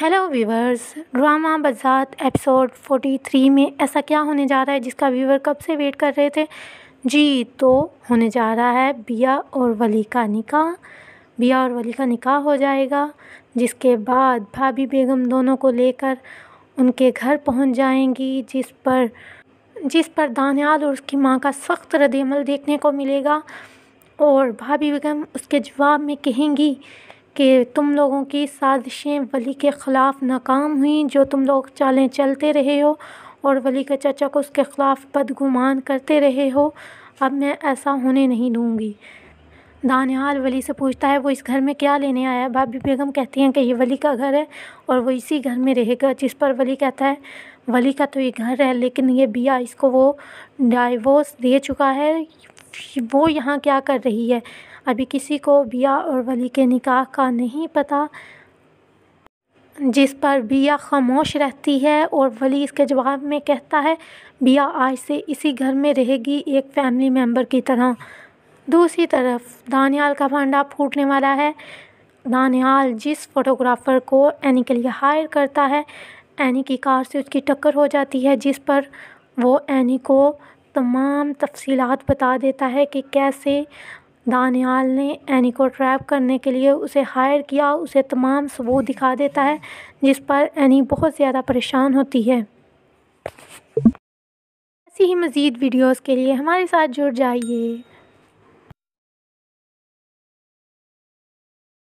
hello viewers drama बजात episode 43 में ऐसा क्या होने जा रहा है जिसका वीवर कब से वेट कर रहे थे जी तो होने जा रहा है बिया और वली का निकाह बिया और वली का निकाह हो जाएगा जिसके बाद भाभी बेगम दोनों को लेकर उनके घर पहुंच जाएंगी जिस पर जिस पर दानियाल और उसकी माँ का सख्त रदल देखने को मिलेगा और भाभी बेगम उसके जवाब में कहेंगी कि तुम लोगों की साजिशें वली के ख़िलाफ़ नाकाम हुई जो तुम लोग चालें चलते रहे हो और वली के चाचा को उसके ख़िलाफ़ बदगुमान करते रहे हो अब मैं ऐसा होने नहीं दूँगी दानियाल वली से पूछता है वो इस घर में क्या लेने आया है भाभी बेगम कहती हैं कि ये वली का घर है और वो इसी घर में रहेगा जिस पर वली कहता है वली का तो ये घर है लेकिन ये बिया इसको वो डाइवोर्स दे चुका है वो यहाँ क्या कर रही है अभी किसी को बिया और वली के निकाह का नहीं पता जिस पर बिया खामोश रहती है और वली इसके जवाब में कहता है बिया आज से इसी घर में रहेगी एक फैमिली मेम्बर की तरह दूसरी तरफ दानियाल का भांडा फूटने वाला है दानियाल जिस फोटोग्राफ़र को एनी के लिए हायर करता है एनी की कार से उसकी टक्कर हो जाती है जिस पर वो एनी को तमाम तफ़सीलात बता देता है कि कैसे दानियाल ने एनी को ट्रैप करने के लिए उसे हायर किया उसे तमाम सबूत दिखा देता है जिस पर एनी बहुत ज़्यादा परेशान होती है ऐसी ही मज़ीद वीडियोस के लिए हमारे साथ जुड़ जाइए